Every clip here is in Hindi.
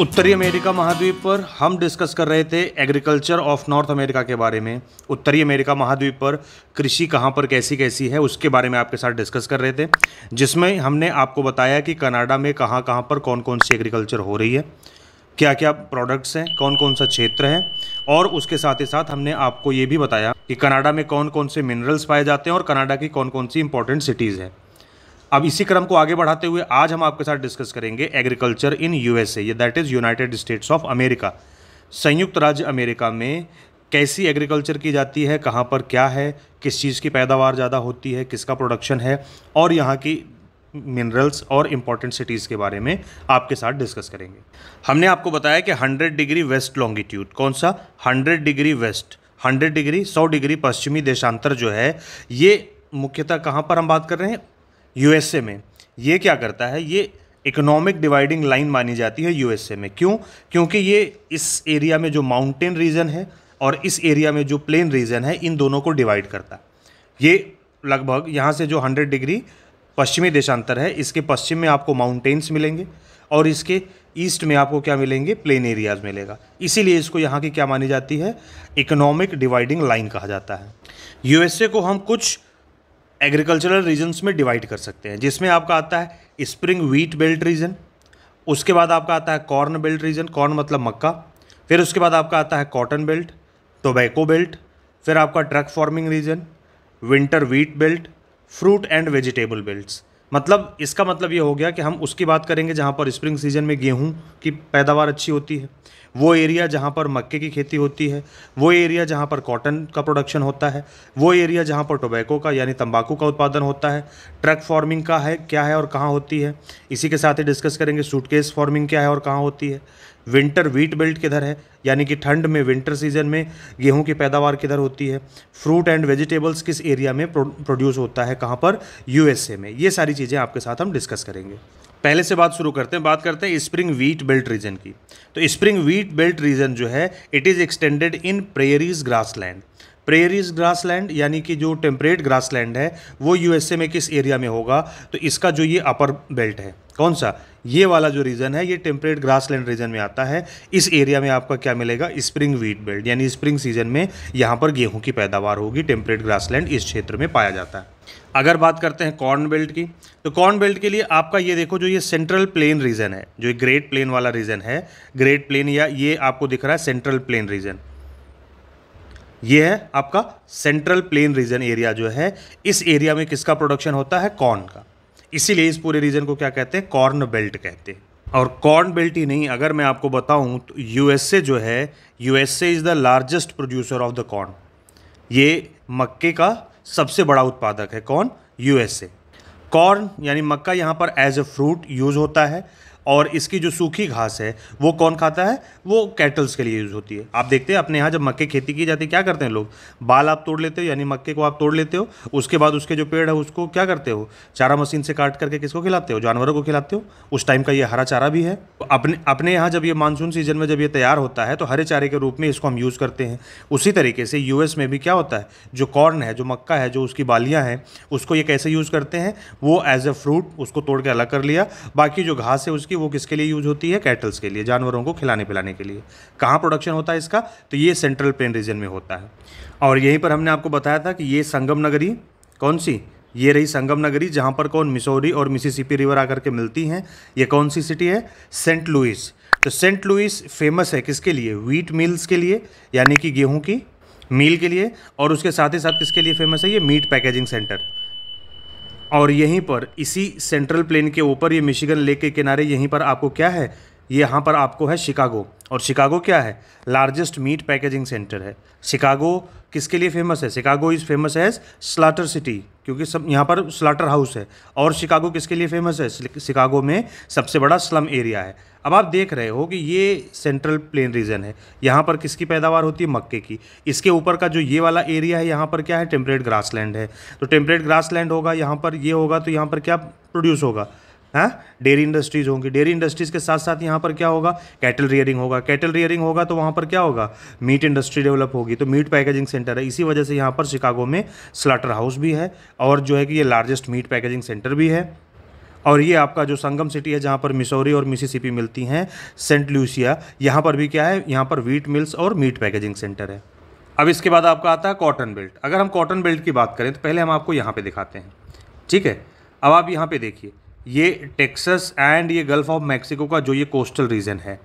उत्तरी अमेरिका महाद्वीप पर हम डिस्कस कर रहे थे एग्रीकल्चर ऑफ नॉर्थ अमेरिका के बारे में उत्तरी अमेरिका महाद्वीप पर कृषि कहाँ पर कैसी कैसी है उसके बारे में आपके साथ डिस्कस कर रहे थे जिसमें हमने आपको बताया कि कनाडा में कहाँ कहाँ पर कौन कौन सी एग्रीकल्चर हो रही है क्या क्या प्रोडक्ट्स हैं कौन कौन सा क्षेत्र है और उसके साथ ही साथ हमने आपको ये भी बताया कि कनाडा में कौन कौन से मिनरल्स पाए जाते हैं और कनाडा की कौन कौन सी इंपॉर्टेंट सिटीज़ हैं अब इसी क्रम को आगे बढ़ाते हुए आज हम आपके साथ डिस्कस करेंगे एग्रीकल्चर इन यूएसए ये that is United States of America संयुक्त राज्य अमेरिका में कैसी एग्रीकल्चर की जाती है कहाँ पर क्या है किस चीज़ की पैदावार ज़्यादा होती है किसका प्रोडक्शन है और यहाँ की मिनरल्स और इम्पॉर्टेंट सिटीज़ के बारे में आपके साथ डिस्कस करेंगे हमने आपको बताया कि 100 डिग्री वेस्ट लॉन्गिट्यूड कौन सा 100 डिग्री वेस्ट 100 डिग्री 100 डिग्री पश्चिमी देशांतर जो है ये मुख्यतः कहाँ पर हम बात कर रहे हैं यूएसए में ये क्या करता है ये इकोनॉमिक डिवाइडिंग लाइन मानी जाती है यूएसए में क्यों क्योंकि ये इस एरिया में जो माउंटेन रीजन है और इस एरिया में जो प्लेन रीजन है इन दोनों को डिवाइड करता है ये लगभग यहाँ से जो 100 डिग्री पश्चिमी देशांतर है इसके पश्चिम में आपको माउंटेन्स मिलेंगे और इसके ईस्ट में आपको क्या मिलेंगे प्लेन एरियाज मिलेगा इसीलिए इसको यहाँ की क्या मानी जाती है इकोनॉमिक डिवाइडिंग लाइन कहा जाता है यूएसए को हम कुछ एग्रीकल्चरल रीजन्स में डिवाइड कर सकते हैं जिसमें आपका आता है स्प्रिंग व्हीट बेल्ट रीजन उसके बाद आपका आता है कॉर्न बेल्ट रीजन कॉर्न मतलब मक्का फिर उसके बाद आपका आता है कॉटन बेल्ट टोबैको बेल्ट फिर आपका truck farming region winter wheat belt fruit and vegetable belts मतलब इसका मतलब ये हो गया कि हम उसकी बात करेंगे जहाँ पर स्प्रिंग सीजन में गेहूँ की पैदावार अच्छी होती है वो एरिया जहाँ पर मक्के की खेती होती है वो एरिया जहाँ पर कॉटन का प्रोडक्शन होता है वो एरिया जहाँ पर टोबैको का यानी तंबाकू का उत्पादन होता है ट्रक फार्मिंग का है क्या है और कहाँ होती है इसी के साथ ही डिस्कस करेंगे सूटकेस फार्मिंग क्या है और कहाँ होती है विंटर व्हीट बेल्ट किधर है यानी कि ठंड में विंटर सीजन में गेहूं की पैदावार किधर होती है फ्रूट एंड वेजिटेबल्स किस एरिया में प्रोड्यूस होता है कहाँ पर यूएसए में ये सारी चीज़ें आपके साथ हम डिस्कस करेंगे पहले से बात शुरू करते हैं बात करते हैं स्प्रिंग व्हीट बेल्ट रीजन की तो स्प्रिंग व्हीट बेल्ट रीजन जो है it is extended in prairies grass prairies grassland यानी कि जो टेम्परेट ग्रासलैंड है वो यूएसए में किस एरिया में होगा तो इसका जो ये अपर बेल्ट है कौन सा ये वाला जो रीजन है ये टेम्परेट ग्रासलैंड रीजन में आता है इस एरिया में आपका क्या मिलेगा स्प्रिंग वीट बेल्ट यानी स्प्रिंग सीजन में यहाँ पर गेहूँ की पैदावार होगी टेम्परेट ग्रासलैंड इस क्षेत्र में पाया जाता है अगर बात करते हैं कॉर्न बेल्ट की तो कॉर्न बेल्ट के लिए आपका ये देखो जो ये सेंट्रल प्लेन रीजन है जो ग्रेट प्लेन वाला रीजन है ग्रेट प्लेन या ये आपको दिख रहा है सेंट्रल प्लेन रीजन ये है आपका सेंट्रल प्लेन रीजन एरिया जो है इस एरिया में किसका प्रोडक्शन होता है कॉर्न का इसीलिए इस पूरे रीजन को क्या कहते हैं कॉर्न बेल्ट कहते हैं और कॉर्न बेल्ट ही नहीं अगर मैं आपको बताऊं तो यूएसए जो है USA is the largest producer of the corn ये मक्के का सबसे बड़ा उत्पादक है कौन यूएसए कॉर्न यानी मक्का यहाँ पर एज ए फ्रूट यूज़ होता है और इसकी जो सूखी घास है वो कौन खाता है वो कैटल्स के लिए यूज़ होती है आप देखते हैं अपने यहाँ जब मक्के खेती की जाती है क्या करते हैं लोग बाल आप तोड़ लेते हो यानी मक्के को आप तोड़ लेते हो उसके बाद उसके जो पेड़ है उसको क्या करते हो चारा मशीन से काट करके किसको खिलाते हो जानवरों को खिलाते हो उस टाइम का ये हरा चारा भी है अपने अपने यहाँ जब ये मानसून सीजन में जब ये तैयार होता है तो हरे चारे के रूप में इसको हम यूज़ करते हैं उसी तरीके से यूएस में भी क्या होता है जो कॉर्न है जो मक्का है जो उसकी बालियाँ हैं उसको ये कैसे यूज़ करते हैं वो एज ए फ्रूट उसको तोड़ के अलग कर लिया बाकी जो घास है उसकी उसकी वो किसके लिए यूज होती है कैटल्स के लिए जानवरों को खिलाने पिलाने के लिए कहाँ प्रोडक्शन होता है इसका तो ये सेंट्रल प्लेन रीजन में होता है और यहीं पर हमने आपको बताया था कि ये संगम नगरी कौन सी ये रही संगम नगरी जहाँ पर कौन मिसौरी और मिसिसिपी रिवर आकर के मिलती हैं ये कौन सी सिटी है सेंट लुइस तो सेंट लुइस फेमस है किसके लिए व्हीट मिल्स के लिए यानी कि गेहूं की मील के लिए और उसके साथ ही साथ किसके लिए फेमस है ये मीट पैकेजिंग सेंटर और यहीं पर इसी सेंट्रल प्लेन के ऊपर ये मिशिगन लेक के किनारे यहीं पर आपको क्या है ये यहाँ पर आपको है शिकागो और शिकागो क्या है लार्जेस्ट मीट पैकेजिंग सेंटर है शिकागो किसके लिए फेमस है शिकागो इज़ फेमस है स्लाटर सिटी क्योंकि सब यहाँ पर स्लाटर हाउस है और शिकागो किसके लिए फेमस है शिकागो में सबसे बड़ा स्लम एरिया है अब आप देख रहे हो कि ये सेंट्रल प्लेन रीजन है यहाँ पर किसकी पैदावार होती है मक्के की इसके ऊपर का जो ये वाला एरिया है यहाँ पर क्या है टेम्परेट ग्रास है तो टेम्परेट ग्रास होगा यहाँ पर ये होगा तो यहाँ पर क्या प्रोड्यूस होगा हाँ डेयरी इंडस्ट्रीज होंगी डेयरी इंडस्ट्रीज़ के साथ साथ यहाँ पर क्या होगा कैटल रियरिंग होगा कैटल रियरिंग होगा तो वहाँ पर क्या होगा मीट इंडस्ट्री डेवलप होगी तो मीट पैकेजिंग सेंटर है इसी वजह से यहाँ पर शिकागो में स्लाटर हाउस भी है और जो है कि ये लार्जेस्ट मीट पैकेजिंग सेंटर भी है और ये आपका जो संगम सिटी है जहाँ पर मिसौरी और मिसिसिपी मिलती हैं सेंट लूसिया यहाँ पर भी क्या है यहाँ पर वीट मिल्स और मीट पैकेजिंग सेंटर है अब इसके बाद आपका आता है कॉटन बेल्ट अगर हम कॉटन बेल्ट की बात करें तो पहले हम आपको यहाँ पे दिखाते हैं ठीक है अब आप यहाँ पे देखिए ये टेक्सस एंड ये गल्फ़ ऑफ मैक्सिको का जो ये कोस्टल रीजन है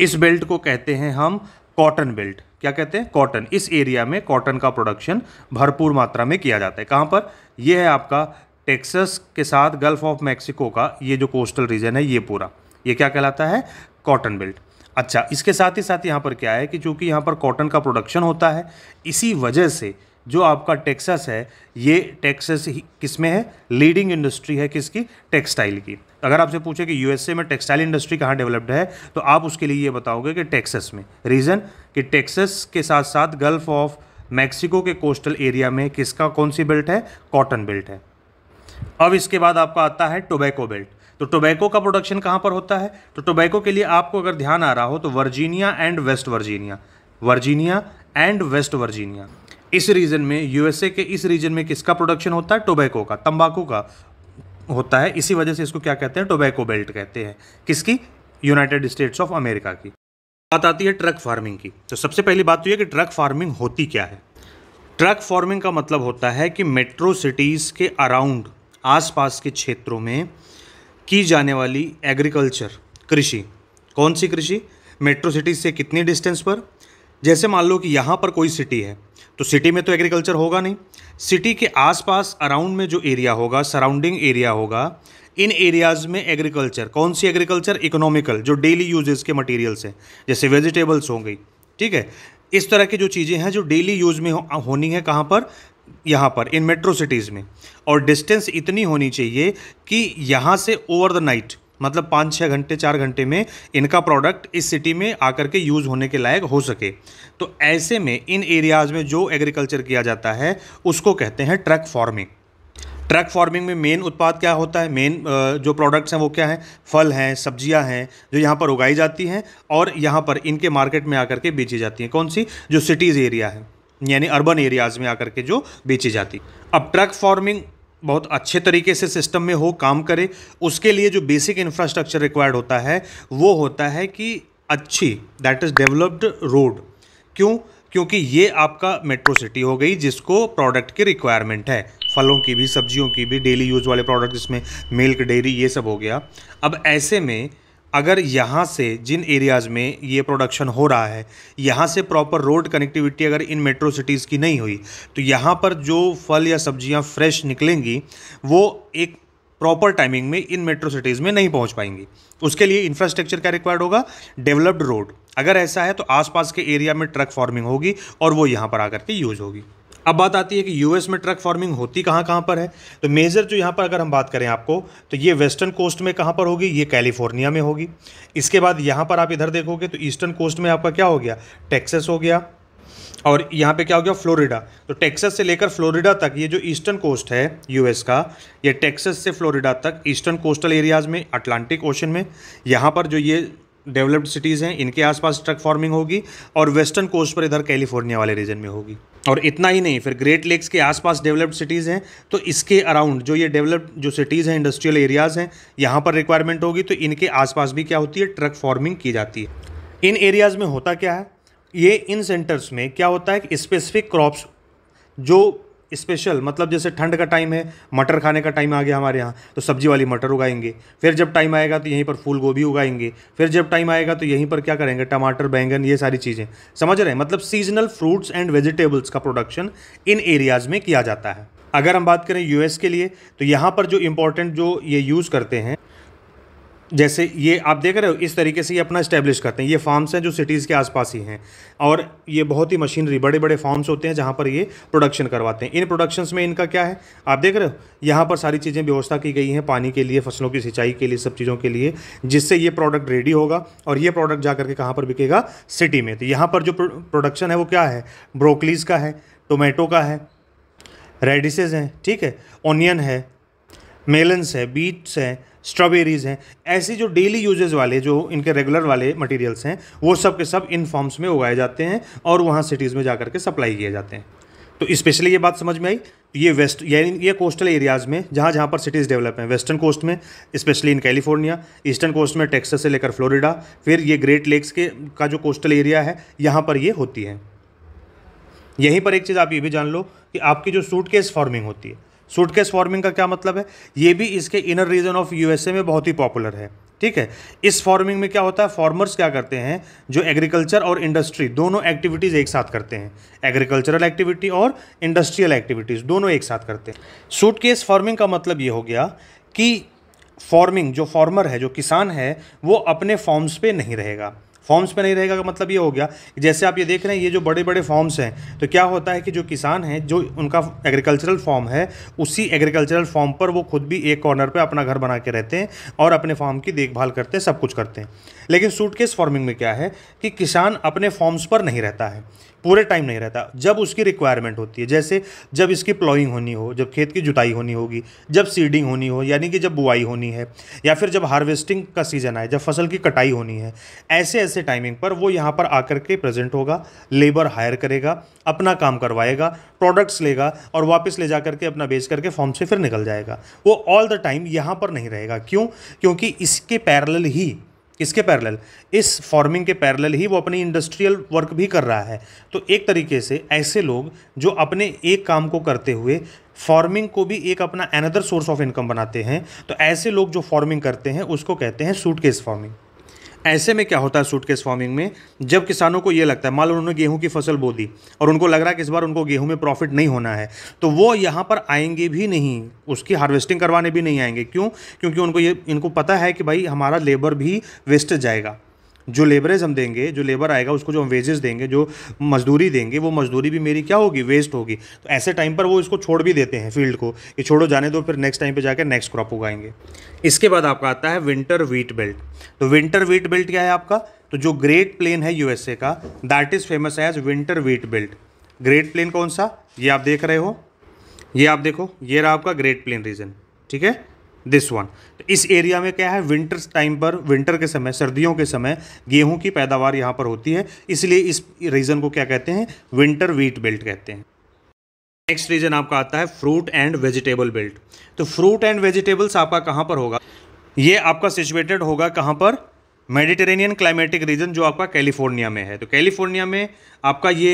इस बेल्ट को कहते हैं हम कॉटन बेल्ट क्या कहते हैं कॉटन इस एरिया में कॉटन का प्रोडक्शन भरपूर मात्रा में किया जाता है कहाँ पर यह है आपका टेक्सस के साथ गल्फ़ ऑफ मैक्सिको का ये जो कोस्टल रीजन है ये पूरा ये क्या कहलाता है कॉटन बेल्ट अच्छा इसके साथ ही साथ यहाँ पर क्या है कि चूँकि यहाँ पर कॉटन का प्रोडक्शन होता है इसी वजह से जो आपका टेक्सास है ये टेक्सास किस में है लीडिंग इंडस्ट्री है किसकी टेक्सटाइल की अगर आपसे पूछे कि यूएसए में टेक्सटाइल इंडस्ट्री कहाँ डेवलप्ड है तो आप उसके लिए ये बताओगे कि टेक्सस में रीज़न कि टेक्सस के साथ साथ गल्फ ऑफ मैक्सिको के कोस्टल एरिया में किसका कौन सी बेल्ट है कॉटन बेल्ट है अब इसके बाद आपका आता है टोबैको बेल्ट तो टोबैको का प्रोडक्शन कहाँ पर होता है तो टोबैको के लिए आपको अगर ध्यान आ रहा हो तो Virginia and West Virginia Virginia and West Virginia इस रीजन में यूएसए के इस रीजन में किसका प्रोडक्शन होता है टोबैको का तंबाकू का होता है इसी वजह से इसको क्या कहते हैं टोबैको बेल्ट कहते हैं किसकी यूनाइटेड स्टेट्स ऑफ अमेरिका की बात आती है ट्रक फार्मिंग की तो सबसे पहली बात तो यह कि ट्रक फार्मिंग होती क्या है ट्रक फार्मिंग का मतलब होता है कि मेट्रो सिटीज़ के अराउंड आसपास के क्षेत्रों में की जाने वाली एग्रीकल्चर कृषि कौन सी कृषि मेट्रो सिटीज़ से कितनी डिस्टेंस पर जैसे मान लो कि यहाँ पर कोई सिटी है तो सिटी में तो एग्रीकल्चर होगा नहीं सिटी के आसपास अराउंड में जो एरिया होगा सराउंडिंग एरिया होगा इन एरियाज़ में एग्रीकल्चर कौन सी एग्रीकल्चर इकोनॉमिकल जो डेली यूजेज के मटेरियल्स हैं जैसे वेजिटेबल्स होंगे ठीक है इस तरह की जो चीज़ें हैं जो डेली यूज़ में हो, होनी है कहाँ पर यहाँ पर इन मेट्रो सिटीज़ में और डिस्टेंस इतनी होनी चाहिए कि यहाँ से ओवर द नाइट मतलब पाँच छः घंटे चार घंटे में इनका प्रोडक्ट इस सिटी में आकर के यूज़ होने के लायक हो सके तो ऐसे में इन एरियाज़ में जो एग्रीकल्चर किया जाता है उसको कहते हैं ट्रक फार्मिंग ट्रक फार्मिंग में मेन उत्पाद क्या होता है मेन जो प्रोडक्ट्स हैं वो क्या हैं फल हैं सब्जियां हैं जो यहाँ पर उगाई जाती हैं और यहाँ पर इनके मार्केट में आकर के बेची जाती हैं कौन सी जो सिटीज़ एरिया है यानी अर्बन एरियाज़ में आकर के जो बेची जाती अब ट्रक फार्मिंग बहुत अच्छे तरीके से सिस्टम में हो काम करे उसके लिए जो बेसिक इंफ्रास्ट्रक्चर रिक्वायर्ड होता है वो होता है कि अच्छी दैट इज़ डेवलप्ड रोड क्यों क्योंकि ये आपका मेट्रो सिटी हो गई जिसको प्रोडक्ट की रिक्वायरमेंट है फलों की भी सब्जियों की भी डेली यूज़ वाले प्रोडक्ट जिसमें मिल्क डेयरी ये सब हो गया अब ऐसे में अगर यहाँ से जिन एरियाज़ में ये प्रोडक्शन हो रहा है यहाँ से प्रॉपर रोड कनेक्टिविटी अगर इन मेट्रो सिटीज़ की नहीं हुई तो यहाँ पर जो फल या सब्जियाँ फ्रेश निकलेंगी वो एक प्रॉपर टाइमिंग में इन मेट्रो सिटीज़ में नहीं पहुंच पाएंगी उसके लिए इंफ्रास्ट्रक्चर क्या रिक्वायर्ड होगा डेवलप्ड रोड अगर ऐसा है तो आसपास के एरिया में ट्रक फार्मिंग होगी और वो यहाँ पर आकर के यूज़ होगी अब बात आती है कि यूएस में ट्रक फार्मिंग होती कहाँ कहाँ पर है तो मेजर जो यहाँ पर अगर हम बात करें आपको तो ये वेस्टर्न कोस्ट में कहाँ पर होगी ये कैलिफोर्निया में होगी इसके बाद यहाँ पर आप इधर देखोगे तो ईस्टर्न कोस्ट में आपका क्या हो गया टेक्सस हो गया और यहाँ पे क्या हो गया फ्लोरिडा तो टेक्सस से लेकर फ्लोरिडा तक ये जो ईस्टर्न कोस्ट है यूएस का ये टेक्सस से फ्लोरिडा तक ईस्टर्न कोस्टल एरियाज़ में अटलांटिक ओशन में यहाँ पर जो ये डेवलप्ड सिटीज़ हैं इनके आसपास ट्रक फार्मिंग होगी और वेस्टर्न कोस्ट पर इधर कैलिफोर्निया वाले रीजन में होगी और इतना ही नहीं फिर ग्रेट लेक्स के आसपास डेवलप्ड सिटीज़ हैं तो इसके अराउंड जो ये डेवलप्ड जो सिटीज़ हैं इंडस्ट्रियल एरियाज़ हैं यहाँ पर रिक्वायरमेंट होगी तो इनके आसपास भी क्या होती है ट्रक फार्मिंग की जाती है इन एरियाज़ में होता क्या है ये इन सेंटर्स में क्या होता है कि स्पेसिफिक क्रॉप्स जो स्पेशल मतलब जैसे ठंड का टाइम है मटर खाने का टाइम आ गया हमारे यहाँ तो सब्जी वाली मटर उगाएंगे फिर जब टाइम आएगा तो यहीं पर फूल गोभी उगाएंगे फिर जब टाइम आएगा तो यहीं पर क्या करेंगे टमाटर बैंगन ये सारी चीज़ें समझ रहे हैं मतलब सीजनल फ्रूट्स एंड वेजिटेबल्स का प्रोडक्शन इन एरियाज़ में किया जाता है अगर हम बात करें यूएस के लिए तो यहाँ पर जो इम्पोर्टेंट जो ये यूज़ करते हैं जैसे ये आप देख रहे हो इस तरीके से ये अपना इस्टेब्लिश करते हैं ये फार्म्स हैं जो सिटीज़ के आसपास ही हैं और ये बहुत ही मशीनरी बड़े बड़े फार्म्स होते हैं जहाँ पर ये प्रोडक्शन करवाते हैं इन प्रोडक्शंस में इनका क्या है आप देख रहे हो यहाँ पर सारी चीज़ें व्यवस्था की गई हैं पानी के लिए फसलों की सिंचाई के लिए सब चीज़ों के लिए जिससे ये प्रोडक्ट रेडी होगा और ये प्रोडक्ट जा करके कहाँ पर बिकेगा सिटी में तो यहाँ पर जो प्रोडक्शन है वो क्या है ब्रोकलीज का है टोमेटो का है रेडिसेज हैं ठीक है ऑनियन है मेलन्स है बीट्स हैं स्ट्रॉबेरीज हैं ऐसे जो डेली यूजेज वाले जो इनके रेगुलर वाले मटेरियल्स हैं वो सब के सब इन फॉर्म्स में उगाए जाते हैं और वहाँ सिटीज़ में जा के सप्लाई किए जाते हैं तो स्पेशली ये बात समझ में आई तो ये वेस्ट यानी ये कोस्टल एरियाज़ में जहाँ जहाँ पर सिटीज़ डेवलप हैं वेस्टर्न कोस्ट में specially in California eastern coast में टेक्सस से लेकर फ्लोरिडा फिर ये ग्रेट लेक्स के का जो कोस्टल एरिया है यहाँ पर ये होती है यहीं पर एक चीज़ आप ये भी जान लो कि आपकी जो सूटकेस फॉर्मिंग होती है सूटकेस फार्मिंग का क्या मतलब है ये भी इसके इनर रीजन ऑफ यूएसए में बहुत ही पॉपुलर है ठीक है इस फार्मिंग में क्या होता है फार्मर्स क्या करते हैं जो एग्रीकल्चर और इंडस्ट्री दोनों एक्टिविटीज़ एक साथ करते हैं एग्रीकल्चरल एक्टिविटी और इंडस्ट्रियल एक्टिविटीज़ दोनों एक साथ करते हैं सूटकेस फार्मिंग का मतलब ये हो गया कि फार्मिंग जो फार्मर है जो किसान है वो अपने फॉर्म्स पे नहीं रहेगा फॉर्म्स पे नहीं रहेगा का मतलब ये हो गया जैसे आप ये देख रहे हैं ये जो बड़े बड़े फॉर्म्स हैं तो क्या होता है कि जो किसान हैं जो उनका एग्रीकल्चरल फॉर्म है उसी एग्रीकल्चरल फॉर्म पर वो खुद भी एक कॉर्नर पर अपना घर बना के रहते हैं और अपने फॉर्म की देखभाल करते हैं सब कुछ करते हैं लेकिन सूटकेस फार्मिंग में क्या है कि किसान अपने फॉर्म्स पर नहीं रहता है पूरे टाइम नहीं रहता जब उसकी रिक्वायरमेंट होती है जैसे जब इसकी प्लॉइंग होनी हो जब खेत की जुताई होनी होगी जब सीडिंग होनी हो यानी कि जब बुआई होनी है या फिर जब हार्वेस्टिंग का सीज़न आए जब फसल की कटाई होनी है ऐसे ऐसे से टाइमिंग पर वो यहाँ पर आकर के प्रेजेंट होगा लेबर हायर करेगा अपना काम करवाएगा प्रोडक्ट्स लेगा और वापस ले जा करके अपना बेच करके फॉर्म से फिर निकल जाएगा वो ऑल द टाइम यहाँ पर नहीं रहेगा क्यों क्योंकि इसके पैरल ही इसके पैरल इस फॉर्मिंग के पैरल ही वो अपनी इंडस्ट्रियल वर्क भी कर रहा है तो एक तरीके से ऐसे लोग जो अपने एक काम को करते हुए फार्मिंग को भी एक अपना अनदर सोर्स ऑफ इनकम बनाते हैं तो ऐसे लोग जो फार्मिंग करते हैं उसको कहते हैं सूटकेस फार्मिंग ऐसे में क्या होता है सूटकेस फार्मिंग में जब किसानों को ये लगता है मान लो उन्होंने गेहूं की फसल बो दी और उनको लग रहा है कि इस बार उनको गेहूं में प्रॉफिट नहीं होना है तो वो यहाँ पर आएंगे भी नहीं उसकी हार्वेस्टिंग करवाने भी नहीं आएंगे क्यों क्योंकि उनको ये इनको पता है कि भाई हमारा लेबर भी वेस्ट जाएगा जो लेबरेज हम देंगे जो लेबर आएगा उसको जो हम वेजेस देंगे जो मजदूरी देंगे वो मजदूरी भी मेरी क्या होगी वेस्ट होगी तो ऐसे टाइम पर वो इसको छोड़ भी देते हैं फील्ड को कि छोड़ो जाने दो फिर नेक्स्ट टाइम पर जाकर नेक्स्ट क्रॉप उगाएंगे इसके बाद आपका आता है विंटर व्हीट बेल्ट तो विंटर व्हीट बेल्ट क्या है आपका तो जो ग्रेट प्लेन है यूएसए का that is famous as winter wheat belt great plain कौन सा ये आप देख रहे हो ये आप देखो ये रहा आपका ग्रेट प्लेन रीजन ठीक है दिस वन इस एरिया में क्या है विंटर टाइम पर विंटर के समय सर्दियों के समय गेहूं की पैदावार यहां पर होती है इसलिए इस रीज़न को क्या कहते हैं विंटर वीट बेल्ट कहते हैं नेक्स्ट रीजन आपका आता है फ्रूट एंड वेजिटेबल बेल्ट तो फ्रूट एंड वेजिटेबल्स आपका कहां पर होगा ये आपका सिचुएटेड होगा कहाँ पर मेडिटेरेनियन क्लाइमेटिक रीजन जो आपका कैलिफोर्निया में है तो कैलिफोर्निया में आपका ये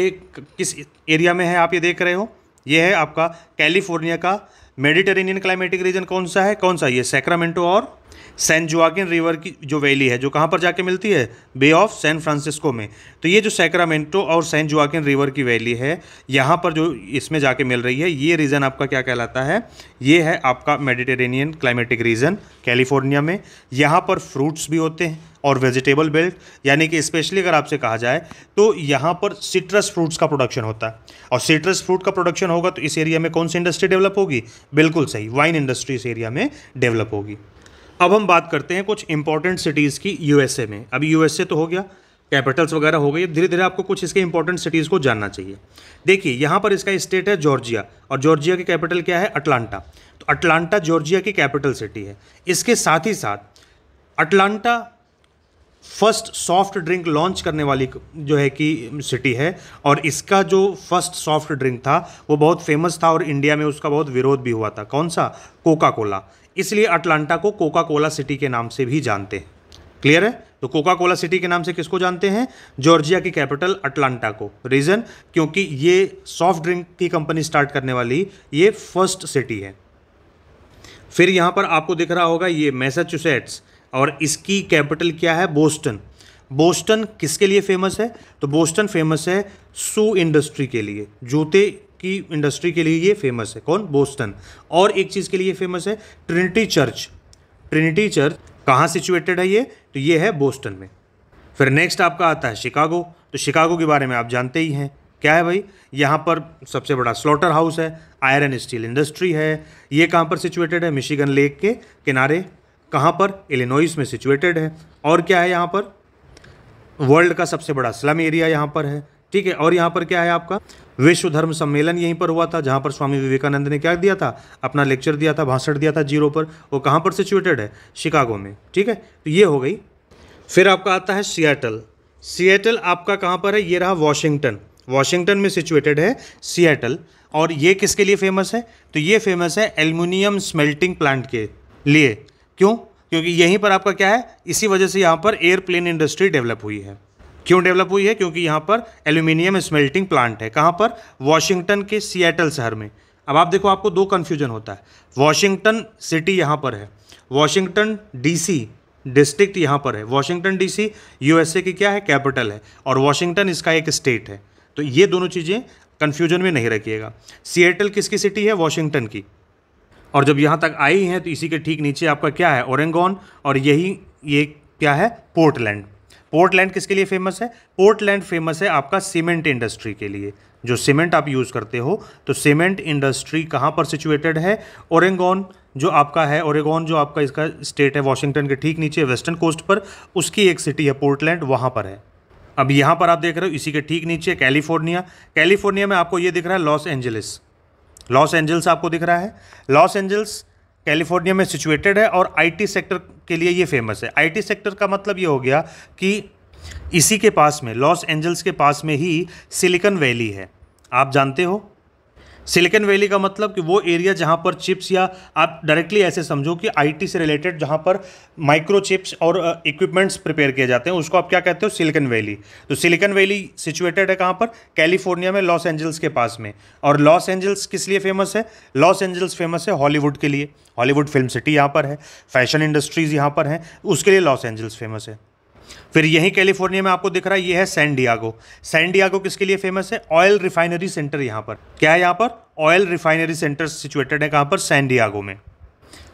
किस एरिया में है आप ये देख रहे हो ये है आपका कैलिफोर्निया का मेडिटेरेनियन क्लाइमेटिक रीजन कौन सा है कौन सा ये सैक्रामेंटो और सैन जुआगिन रिवर की जो वैली है जो कहाँ पर जाके मिलती है बे ऑफ सैन फ्रांसिस्को में तो ये जो सैक्रामेंटो और सैन जुआगिन रिवर की वैली है यहाँ पर जो इसमें जाके मिल रही है ये रीज़न आपका क्या कहलाता है ये है आपका मेडिटेरेनियन क्लाइमेटिक रीजन कैलिफोर्निया में यहाँ पर फ्रूट्स भी होते हैं और वेजिटेबल बेल्ट यानी कि स्पेशली अगर आपसे कहा जाए तो यहाँ पर सिट्रस फ्रूट्स का प्रोडक्शन होता है और सिट्रस फ्रूट का प्रोडक्शन होगा तो इस एरिया में कौन सी इंडस्ट्री डेवलप होगी बिल्कुल सही वाइन इंडस्ट्री इस एरिया में डेवलप होगी अब हम बात करते हैं कुछ इंपॉर्टेंट सिटीज़ की यूएसए में अभी यूएसए तो हो गया कैपिटल्स वगैरह हो गई धीरे धीरे आपको कुछ इसके इंपॉर्टेंट सिटीज़ को जानना चाहिए देखिए यहाँ पर इसका स्टेट है जॉर्जिया और जॉर्जिया की कैपिटल क्या है अटलांटा तो अटलांटा जॉर्जिया की कैपिटल सिटी है इसके साथ ही साथ Atlanta first soft drink launch करने वाली जो है कि सिटी है और इसका जो फर्स्ट सॉफ्ट ड्रिंक था वो बहुत फेमस था और इंडिया में उसका बहुत विरोध भी हुआ था कौन सा कोका कोला इसलिए अटलांटा को कोका कोला सिटी के नाम से भी जानते हैं क्लियर है तो कोका कोला सिटी के नाम से किसको जानते हैं जॉर्जिया की कैपिटल अटलांटा को रीज़न क्योंकि ये सॉफ्ट ड्रिंक की कंपनी स्टार्ट करने वाली ये फर्स्ट सिटी है फिर यहाँ पर आपको दिख रहा होगा ये मैसाचुसेट्स और इसकी कैपिटल क्या है बोस्टन बोस्टन किसके लिए फेमस है तो बोस्टन फेमस है सू इंडस्ट्री के लिए जूते की इंडस्ट्री के लिए ये फेमस है कौन बोस्टन और एक चीज़ के लिए फेमस है ट्रिनिटी चर्च ट्रिनिटी चर्च कहाँ सिचुएटेड है ये तो ये है बोस्टन में फिर नेक्स्ट आपका आता है शिकागो तो शिकागो के बारे में आप जानते ही हैं क्या है भाई यहाँ पर सबसे बड़ा स्लॉटर हाउस है आयरन स्टील इंडस्ट्री है ये कहाँ पर सिचुएटेड है मिशिगन लेक के किनारे कहाँ पर एलिनोइस में सिचुएटेड है और क्या है यहाँ पर वर्ल्ड का सबसे बड़ा स्लम एरिया यहाँ पर है ठीक है और यहाँ पर क्या है आपका विश्व धर्म सम्मेलन यहीं पर हुआ था जहाँ पर स्वामी विवेकानंद ने क्या दिया था अपना लेक्चर दिया था भाषण दिया था जीरो पर वो कहाँ पर सिचुएटेड है शिकागो में ठीक है तो ये हो गई फिर आपका आता है सियाटल सियाटल आपका कहाँ पर है ये रहा वॉशिंगटन वॉशिंगटन में सिचुएटेड है सियाटल और ये किसके लिए फेमस है तो ये फेमस है एल्यूमिनियम स्मेल्टिंग प्लांट के लिए क्यों क्योंकि यहीं पर आपका क्या है इसी वजह से यहाँ पर एयरप्लेन इंडस्ट्री डेवलप हुई है क्यों डेवलप हुई है क्योंकि यहाँ पर एल्यूमिनियम स्मेल्टिंग प्लांट है कहाँ पर वॉशिंगटन के सिएटल शहर में अब आप देखो आपको दो कन्फ्यूजन होता है वॉशिंगटन सिटी यहाँ पर है वॉशिंगटन डीसी डिस्ट्रिक्ट यहाँ पर है वॉशिंगटन डीसी यूएसए की क्या है कैपिटल है और वॉशिंगटन इसका एक स्टेट है तो ये दोनों चीज़ें कन्फ्यूजन में नहीं रखिएगा सिएटल किसकी सिटी है वॉशिंगटन की और जब यहाँ तक आई हैं तो इसी के ठीक नीचे आपका क्या है ओरेंगोन और यही ये क्या है पोर्टलैंड पोर्टलैंड किसके लिए फेमस है पोर्टलैंड फेमस है आपका सीमेंट इंडस्ट्री के लिए जो सीमेंट आप यूज़ करते हो तो सीमेंट इंडस्ट्री कहाँ पर सिचुएटेड है ओरेंगोन जो आपका है ओरेगोन जो आपका इसका स्टेट है वाशिंगटन के ठीक नीचे वेस्टर्न कोस्ट पर उसकी एक सिटी है पोर्टलैंड वहाँ पर है अब यहाँ पर आप देख रहे हो इसी के ठीक नीचे कैलिफोर्निया कैलिफोर्निया में आपको ये दिख रहा है लॉस एंजलिस लॉस एंजल्स आपको दिख रहा है लॉस एंजल्स कैलिफोर्निया में सिचुएटेड है और आईटी सेक्टर के लिए ये फेमस है आईटी सेक्टर का मतलब ये हो गया कि इसी के पास में लॉस एंजल्स के पास में ही सिलिकन वैली है आप जानते हो सिलिकन वैली का मतलब कि वो एरिया जहाँ पर चिप्स या आप डायरेक्टली ऐसे समझो कि आईटी से रिलेटेड जहाँ पर माइक्रो चिप्स और इक्विपमेंट्स प्रिपेयर किए जाते हैं उसको आप क्या कहते हो सिलिकन वैली तो सिलिकन वैली सिचुएटेड है कहाँ पर कैलिफोर्निया में लॉस एंजल्स के पास में और लॉस एंजल्स किस लिए फेमस है लॉस एंजल्स फेमस है हॉलीवुड के लिए हॉलीवुड फिल्म सिटी यहाँ पर है फैशन इंडस्ट्रीज़ यहाँ पर हैं उसके लिए लॉस एंजल्स फेमस है फिर यहीं कैलिफोर्निया में आपको दिख रहा है ये है सैन डियागो सैन डियागो किसके लिए फेमस है ऑयल रिफाइनरी सेंटर यहाँ पर क्या है यहाँ पर ऑयल रिफाइनरी सेंटर सिचुएटेड है कहाँ पर सैन डियागो में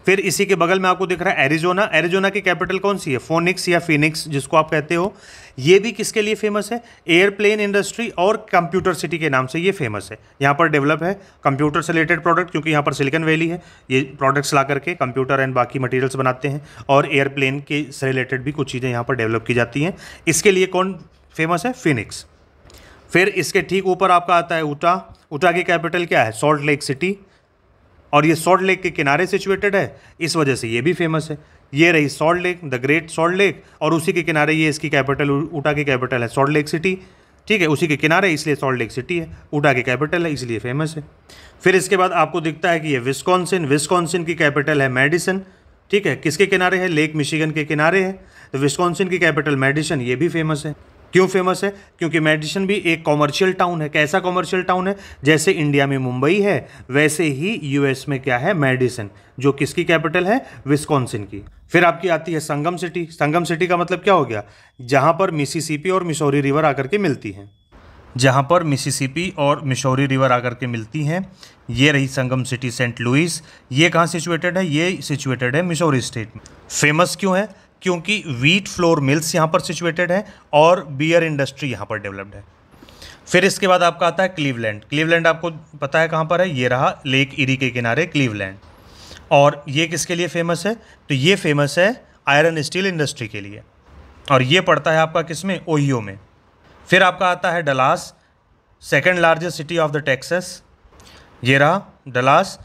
फिर इसी के बगल में आपको दिख रहा है एरिजोना एरिजोना की कैपिटल कौन सी है फोनिक्स या फिनिक्स जिसको आप कहते हो ये भी किसके लिए फेमस है एयरप्लेन इंडस्ट्री और कंप्यूटर सिटी के नाम से ये फेमस है यहाँ पर डेवलप है कंप्यूटर से रिलेटेड प्रोडक्ट क्योंकि यहाँ पर सिलिकन वैली है ये प्रोडक्ट्स ला करके कंप्यूटर एंड बाकी मटेरियल्स बनाते हैं और एयरप्लेन के से रिलेटेड भी कुछ चीज़ें यहाँ पर डेवलप की जाती हैं इसके लिए कौन फेमस है फिनिक्स फिर इसके ठीक ऊपर आपका आता है ऊटा ऊटा की कैपिटल क्या है सॉल्ट लेक सिटी और ये सॉल्ट लेक के किनारे सिचुएटेड है इस वजह से ये भी फेमस है ये रही Salt Lake the Great Salt Lake और उसी के किनारे ये इसकी कैपिटल ऊटा की कैपिटल है सॉल्ट लेक सिटी ठीक है उसी के किनारे इसलिए सॉल्ट लेक सिटी है ऊटा की कैपिटल है इसलिए फेमस है फिर इसके बाद आपको दिखता है कि ये विस्कॉन्सिन विस्कॉन्सिन की कैपिटल है मेडिसन ठीक है किसके किनारे है लेक मिशिगन के किनारे है तो विस्कॉन्सिन की कैपिटल मेडिसन ये भी फेमस है क्यों फेमस है क्योंकि मेडिसन भी एक कॉमर्शियल टाउन है कैसा कॉमर्शियल टाउन है जैसे इंडिया में मुंबई है वैसे ही यूएस में क्या है मेडिसन जो किसकी कैपिटल है विस्कॉन्सिन की फिर आपकी आती है संगम सिटी संगम सिटी का मतलब क्या हो गया जहां पर मिसिसिपी और मिसौरी रिवर आकर के मिलती हैं जहां पर मिसिसिपी और मिसौरी रिवर आकर के मिलती हैं ये रही संगम सिटी सेंट लुइस ये कहाँ सिचुएटेड है ये सिचुएटेड है मिसौरी स्टेट में फेमस क्यों है क्योंकि वीट फ्लोर मिल्स यहाँ पर सिचुएटेड है और बियर इंडस्ट्री यहाँ पर डेवलप्ड है फिर इसके बाद आपका आता है क्लीवलैंड क्लीवलैंड आपको पता है कहाँ पर है ये रहा लेक इरी के किनारे क्लीवलैंड और ये किसके लिए फेमस है तो ये फेमस है आयरन स्टील इंडस्ट्री के लिए और ये पड़ता है आपका किस में ओहियो में फिर आपका आता है Dallas second largest city of the Texas ये रहा डलास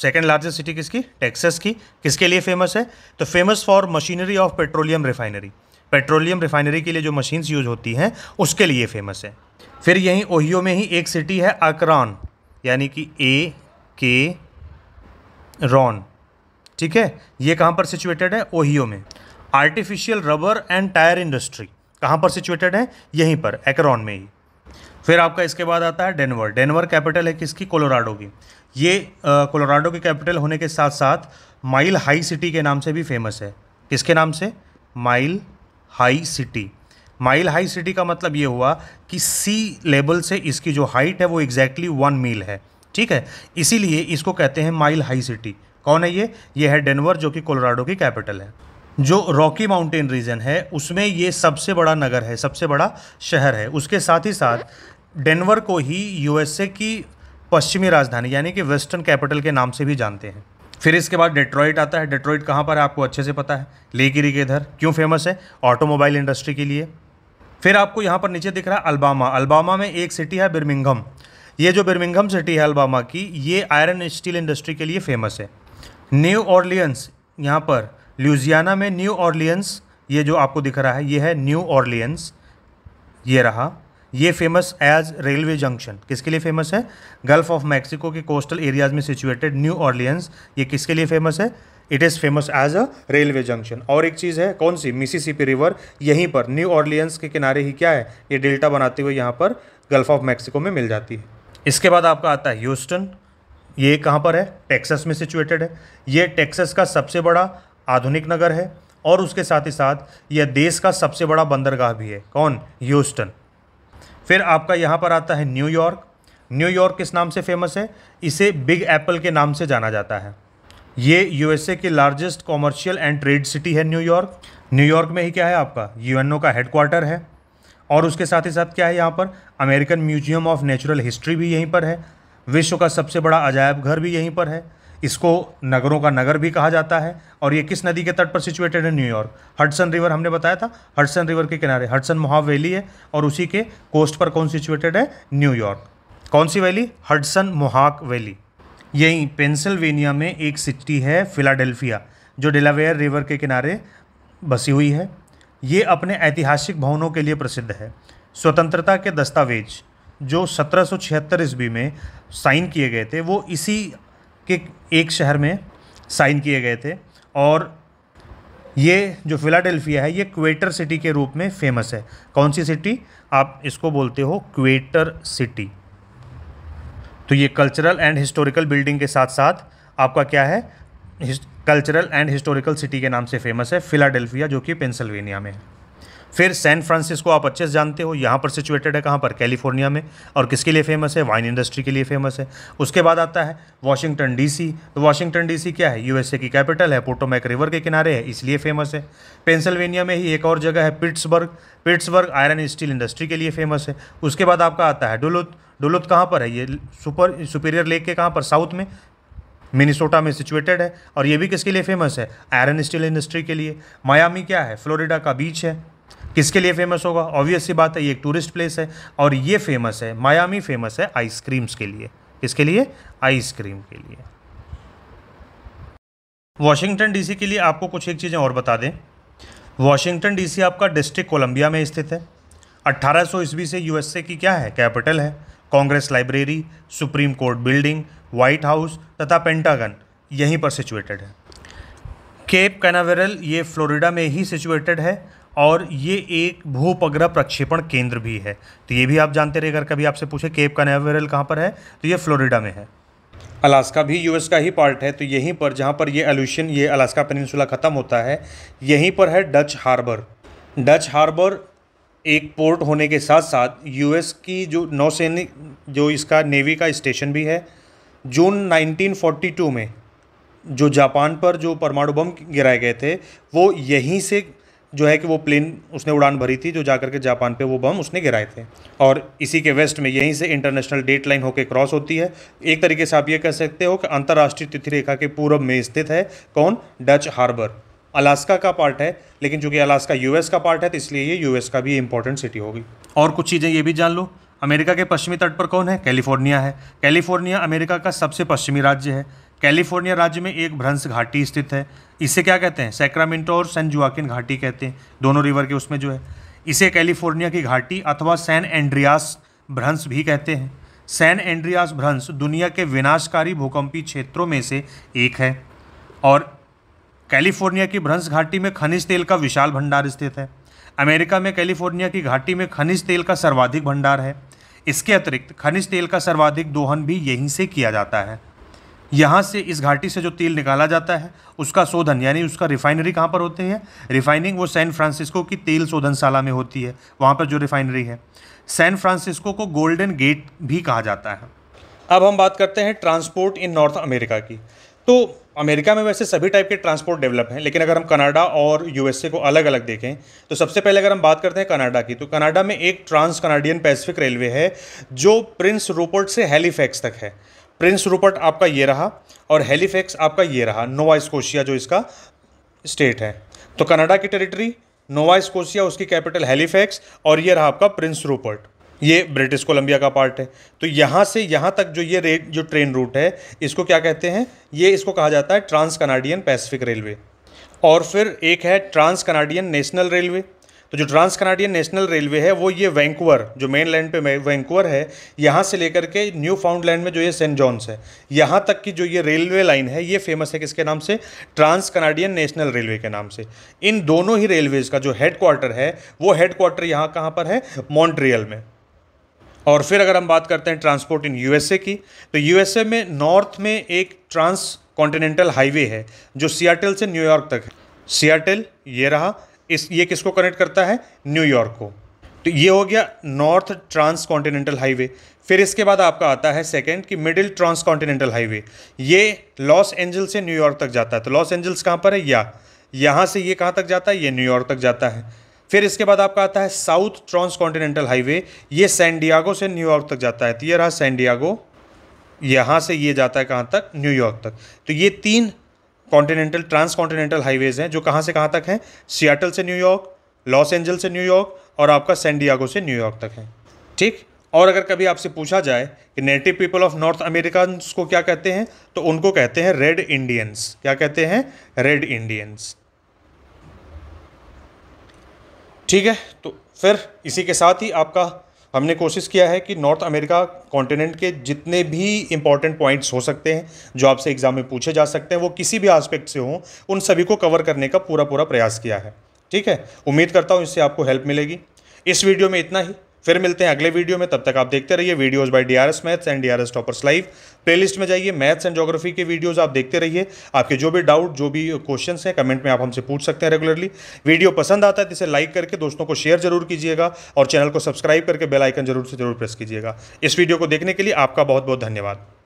सेकेंड लार्जेस्ट सिटी किसकी टेक्सस की किसके लिए फेमस है तो famous for machinery of petroleum refinery petroleum refinery के लिए जो मशीन्स यूज होती हैं उसके लिए फेमस है फिर यहीं ओहियो में ही एक सिटी है अकरॉन यानी कि ए के रॉन ठीक है ये कहाँ पर सिचुएटेड है ओहियो में artificial rubber and tyre industry कहाँ पर सिचुएटेड है यहीं पर एकरॉन में ही फिर आपका इसके बाद आता है डेनवर डेनवर कैपिटल है किसकी कोलोराडो की ये कोलोराडो की कैपिटल होने के साथ साथ माइल हाई सिटी के नाम से भी फेमस है किसके नाम से mile high city mile high city का मतलब ये हुआ कि सी लेवल से इसकी जो हाइट है वो एग्जैक्टली वन मील है ठीक है इसीलिए इसको कहते हैं माइल हाई सिटी कौन है ये ये है डेनवर जो कि कोलोराडो की कैपिटल है जो रॉकी माउंटेन रीजन है उसमें ये सबसे बड़ा नगर है सबसे बड़ा शहर है उसके साथ ही साथ डेनवर को ही यूएसए की पश्चिमी राजधानी यानी कि वेस्टर्न कैपिटल के नाम से भी जानते हैं फिर इसके बाद डेट्रॉइट आता है डेट्रॉइट कहाँ पर है आपको अच्छे से पता है लेकिरी के इधर क्यों फेमस है ऑटोमोबाइल इंडस्ट्री के लिए फिर आपको यहाँ पर नीचे दिख रहा है अल्बामा अल्बामा में एक सिटी है बिरमिंगम ये जो बिरमिंगम सिटी है अल्बामा की ये आयरन स्टील इंडस्ट्री के लिए फेमस है न्यू ऑर्लियंस यहाँ पर ल्यूजियाना में न्यू ऑर्लियंस ये जो आपको दिख रहा है ये है न्यू ऑर्लियंस ये रहा ये फेमस एज रेलवे जंक्शन किसके लिए फेमस है गल्फ ऑफ मैक्सिको के कोस्टल एरियाज में सिचुएटेड न्यू ऑर्लियंस ये किसके लिए फेमस है it is famous as a railway junction और एक चीज़ है कौन सी मिसिसिपी रिवर यहीं पर न्यू ऑर्लियंस के किनारे ही क्या है ये डेल्टा बनाते हुए यहाँ पर गल्फ ऑफ मैक्सिको में मिल जाती है इसके बाद आपका आता है ह्यूस्टन ये कहाँ पर है टेक्सस में सिचुएटेड है ये टेक्सस का सबसे बड़ा आधुनिक नगर है और उसके साथ ही साथ यह देश का सबसे बड़ा बंदरगाह भी है कौन ह्यूस्टन फिर आपका यहाँ पर आता है न्यूयॉर्क न्यूयॉर्क किस नाम से फेमस है इसे बिग एप्पल के नाम से जाना जाता है ये यूएसए की largest commercial and trade city है न्यूयॉर्क न्यूयॉर्क में ही क्या है आपका यूएनओ का हेडक्वार्टर है और उसके साथ ही साथ क्या है यहाँ पर American Museum of Natural History भी यहीं पर है विश्व का सबसे बड़ा अजायब घर भी यहीं पर है इसको नगरों का नगर भी कहा जाता है और ये किस नदी के तट पर सिचुएटेड है न्यूयॉर्क हडसन रिवर हमने बताया था हडसन रिवर के किनारे हडसन मोहाव वैली है और उसी के कोस्ट पर कौन सिचुएटेड है न्यूयॉर्क कौन सी वैली हडसन मोहाक वैली यहीं पेंसिल्वेनिया में एक सिटी है फिलाडेल्फिया जो डेलावेयर रिवर के किनारे बसी हुई है ये अपने ऐतिहासिक भवनों के लिए प्रसिद्ध है स्वतंत्रता के दस्तावेज जो सत्रह सौ ईस्वी में साइन किए गए थे वो इसी के एक शहर में साइन किए गए थे और ये जो फिलाडेल्फिया है ये क्वेटर सिटी के रूप में फेमस है कौन सी सिटी आप इसको बोलते हो क्वेटर सिटी तो ये कल्चरल एंड हिस्टोरिकल बिल्डिंग के साथ साथ आपका क्या है कल्चरल एंड हिस्टोरिकल सिटी के नाम से फेमस है फिलाडेल्फिया जो कि पेंसिल्वेनिया में है फिर सैन फ्रांसिस्को आप अच्छे से जानते हो यहाँ पर सिचुएटेड है कहाँ पर कैलिफोर्निया में और किसके लिए फेमस है वाइन इंडस्ट्री के लिए फेमस है उसके बाद आता है वाशिंगटन डीसी तो वाशिंगटन डीसी क्या है यूएसए की कैपिटल है पोटोमैक रिवर के किनारे है इसलिए फेमस है पेंसिल्वेनिया में ही एक और जगह है Pittsburgh Pittsburgh iron steel industry के लिए फेमस है उसके बाद आपका आता है डुलुत डुलुत कहाँ पर है ये सुपर सुपीरियर लेक के कहाँ पर साउथ में मिनीसोटा में सिचुएटेड है और ये भी किसके लिए फेमस है आयरन स्टील इंडस्ट्री के लिए मायामी क्या है फ्लोरिडा का बीच है किसके लिए फेमस होगा ऑब्वियस सी बात है ये एक टूरिस्ट प्लेस है और ये फेमस है मायामी फेमस है आइसक्रीम्स के लिए किसके लिए आइसक्रीम के लिए वॉशिंगटन डीसी के लिए आपको कुछ एक चीज़ें और बता दें वॉशिंगटन डीसी आपका डिस्ट्रिक्ट कोलंबिया में स्थित है 1800 सौ ईस्वी से यूएसए की क्या है कैपिटल है Congress library Supreme Court building White House तथा पेंटागन यहीं पर सिचुएटेड है केप कैनावेरल ये फ्लोरिडा में ही सिचुएटेड है और ये एक भूपग्रह प्रक्षेपण केंद्र भी है तो ये भी आप जानते रहे अगर कभी आपसे पूछे केप कनेवरल कहाँ पर है तो ये फ्लोरिडा में है अलास्का भी यूएस का ही पार्ट है तो यहीं पर जहाँ पर ये एल्यूशन ये अलास्का पेनिनसुला ख़त्म होता है यहीं पर है डच हार्बर डच हार्बर एक पोर्ट होने के साथ साथ यूएस की जो नौसैनिक जो इसका नेवी का स्टेशन भी है जून 1942 में जो जापान पर जो परमाणु बम गिराए गए थे वो यहीं से जो है कि वो प्लेन उसने उड़ान भरी थी जो जाकर के जापान पे वो बम उसने गिराए थे और इसी के वेस्ट में यहीं से इंटरनेशनल डेट लाइन होकर क्रॉस होती है एक तरीके से आप ये कह सकते हो कि अंतर्राष्ट्रीय तिथि रेखा के पूर्व में स्थित है कौन डच हार्बर अलास्का का पार्ट है लेकिन चूंकि अलास्का यूएस का पार्ट है तो इसलिए ये यूएस का भी इंपॉर्टेंट सिटी होगी और कुछ चीज़ें ये भी जान लो अमेरिका के पश्चिमी तट पर कौन है कैलिफोर्निया है कैलिफोर्निया अमेरिका का सबसे पश्चिमी राज्य है कैलिफोर्निया राज्य में एक भ्रंस घाटी स्थित है इसे क्या कहते हैं सैक्रामेंटो और सैन जुआकिन घाटी कहते हैं दोनों रिवर के उसमें जो है इसे कैलिफोर्निया की घाटी अथवा सैन एंड्रियास भ्रंस भी कहते हैं सैन एंड्रियास भ्रंश दुनिया के विनाशकारी भूकंपी क्षेत्रों में से एक है और कैलिफोर्निया की भ्रंश घाटी में खनिज तेल का विशाल भंडार स्थित है अमेरिका में कैलिफोर्निया की घाटी में खनिज तेल का सर्वाधिक भंडार है इसके अतिरिक्त खनिज तेल का सर्वाधिक दोहन भी यहीं से किया जाता है यहाँ से इस घाटी से जो तेल निकाला जाता है उसका शोधन यानी उसका रिफाइनरी कहाँ पर होती है रिफाइनिंग वो सैन फ्रांसिस्को की तेल शोधनशाला में होती है वहाँ पर जो रिफाइनरी है सैन फ्रांसिस्को को गोल्डन गेट भी कहा जाता है अब हम बात करते हैं ट्रांसपोर्ट इन नॉर्थ अमेरिका की तो अमेरिका में वैसे सभी टाइप के ट्रांसपोर्ट डेवलप हैं लेकिन अगर हम कनाडा और यूएसए को अलग अलग देखें तो सबसे पहले अगर हम बात करते हैं कनाडा की तो कनाडा में एक ट्रांस कनाडियन पैसिफिक रेलवे है जो प्रिंस रूपर्ट से हेलीफैक्स तक है प्रिंस रूपर्ट आपका ये रहा और हेलीफेक्स आपका ये रहा नोवा स्कोशिया जो इसका स्टेट है तो कनाडा की टेरिटरी नोवा स्कोशिया उसकी कैपिटल हेलीफेक्स और ये रहा आपका प्रिंस रूपर्ट ये ब्रिटिश कोलंबिया का पार्ट है तो यहाँ से यहाँ तक जो ये रेट जो ट्रेन रूट है इसको क्या कहते हैं ये इसको कहा जाता है ट्रांस कनाडियन पैसिफिक रेलवे और फिर एक है ट्रांस कनाडियन नेशनल रेलवे तो जो ट्रांस कनाडियन नेशनल रेलवे है वो ये वैंकुवर जो मेन लैंड पे वैंकुवर है यहाँ से लेकर के न्यू फाउंड लैंड में जो ये सेंट जॉन्स है यहाँ तक की जो ये रेलवे लाइन है ये फेमस है किसके नाम से ट्रांस कनाडियन नेशनल रेलवे के नाम से इन दोनों ही रेलवेज़ का जो हेड क्वार्टर है वो हेड क्वार्टर यहाँ कहाँ पर है मॉन्ट्रियल में और फिर अगर हम बात करते हैं ट्रांसपोर्ट इन यूएसए की तो यूएसए में नॉर्थ में एक ट्रांस कॉन्टिनेंटल हाईवे है जो सियाटल से न्यूयॉर्क तक है सियाटल ये रहा इस ये किसको कनेक्ट करता है न्यूयॉर्क को तो ये हो गया नॉर्थ ट्रांस कॉन्टिनेंटल हाईवे फिर इसके बाद आपका आता है सेकंड कि मिडिल ट्रांस कॉन्टिनेंटल हाईवे ये लॉस एंजल से न्यूयॉर्क तक जाता है तो लॉस एंजल्स कहाँ पर है या यहाँ से ये कहाँ तक जाता है ये न्यूयॉर्क तक जाता है फिर इसके बाद आपका आता है साउथ ट्रांस कॉन्टिनेंटल हाईवे ये सैनडियागो से न्यूयॉर्क तक जाता है तो ये रहा सैनडियागो यहाँ से ये जाता है कहाँ तक न्यूयॉर्क तक तो ये तीन कॉन्टिनेंटल ट्रांस कॉन्टिनेंटल हाईवेज़ हैं जो कहाँ से कहाँ तक हैं सियाटल से न्यूयॉर्क लॉस एंजल से न्यूयॉर्क और आपका सैनडियागो से न्यूयॉर्क तक है ठीक और अगर कभी आपसे पूछा जाए कि native people of North America को क्या कहते हैं तो उनको कहते हैं रेड इंडियंस क्या कहते हैं रेड इंडियंस ठीक है तो फिर इसी के साथ ही आपका हमने कोशिश किया है कि नॉर्थ अमेरिका कॉन्टिनेंट के जितने भी इंपॉर्टेंट पॉइंट्स हो सकते हैं जो आपसे एग्ज़ाम में पूछे जा सकते हैं वो किसी भी आस्पेक्ट से हों उन सभी को कवर करने का पूरा पूरा प्रयास किया है ठीक है उम्मीद करता हूँ इससे आपको हेल्प मिलेगी इस वीडियो में इतना ही फिर मिलते हैं अगले वीडियो में तब तक आप देखते रहिए videos by S maths and D R S toppers live playlist में जाइए मैथ्स एंड जोग्राफी के वीडियोज़ आप देखते रहिए आपके जो भी डाउट जो भी क्वेश्चन हैं कमेंट में आप हमसे पूछ सकते हैं रेगुलरली वीडियो पसंद आता है तो इसे लाइक करके दोस्तों को शेयर जरूर कीजिएगा और चैनल को सब्सक्राइब करके बेलाइकन जरूर से जरूर प्रेस कीजिएगा इस वीडियो को देखने के लिए आपका बहुत बहुत धन्यवाद